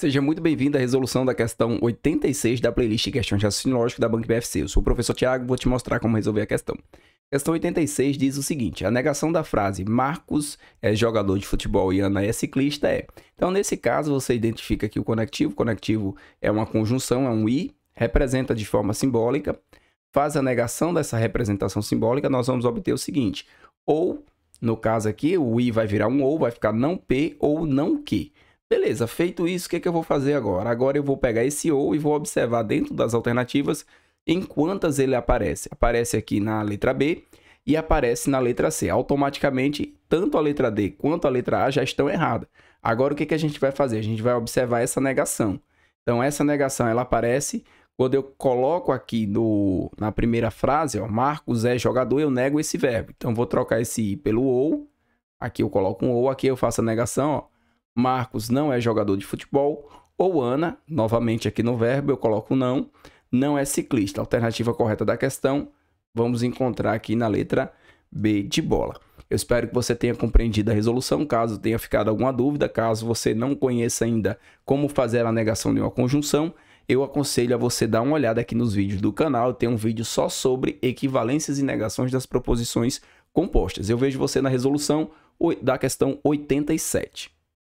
Seja muito bem-vindo à resolução da questão 86 da playlist Questões de Raciocínio Lógico da Banca BFC. Eu sou o professor Tiago vou te mostrar como resolver a questão. Questão 86 diz o seguinte: a negação da frase Marcos é jogador de futebol e Ana é ciclista é. Então, nesse caso, você identifica aqui o conectivo. O conectivo é uma conjunção, é um i, representa de forma simbólica. Faz a negação dessa representação simbólica, nós vamos obter o seguinte: ou, no caso aqui, o i vai virar um ou, vai ficar não p ou não q. Beleza, feito isso, o que, é que eu vou fazer agora? Agora eu vou pegar esse ou e vou observar dentro das alternativas em quantas ele aparece. Aparece aqui na letra B e aparece na letra C. Automaticamente, tanto a letra D quanto a letra A já estão erradas. Agora, o que, é que a gente vai fazer? A gente vai observar essa negação. Então, essa negação ela aparece quando eu coloco aqui no, na primeira frase, ó, Marcos é jogador, eu nego esse verbo. Então, vou trocar esse I pelo ou. Aqui eu coloco um ou, aqui eu faço a negação, ó. Marcos não é jogador de futebol. Ou Ana, novamente aqui no verbo, eu coloco não, não é ciclista. Alternativa correta da questão, vamos encontrar aqui na letra B de bola. Eu espero que você tenha compreendido a resolução. Caso tenha ficado alguma dúvida, caso você não conheça ainda como fazer a negação de uma conjunção, eu aconselho a você dar uma olhada aqui nos vídeos do canal. Tem um vídeo só sobre equivalências e negações das proposições compostas. Eu vejo você na resolução da questão 87.